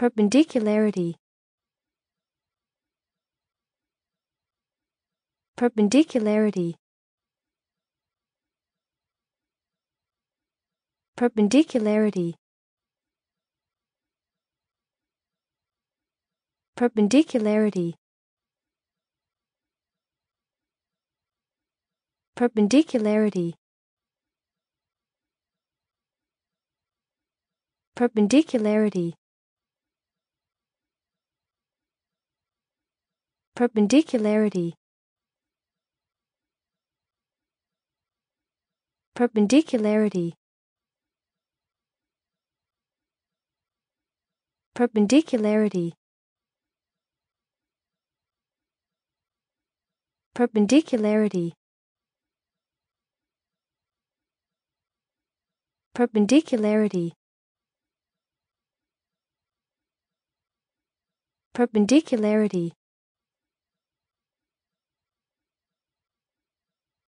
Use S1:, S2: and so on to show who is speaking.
S1: perpendicularity perpendicularity perpendicularity perpendicularity perpendicularity perpendicularity Perpendicularity Perpendicularity Perpendicularity Perpendicularity Perpendicularity Perpendicularity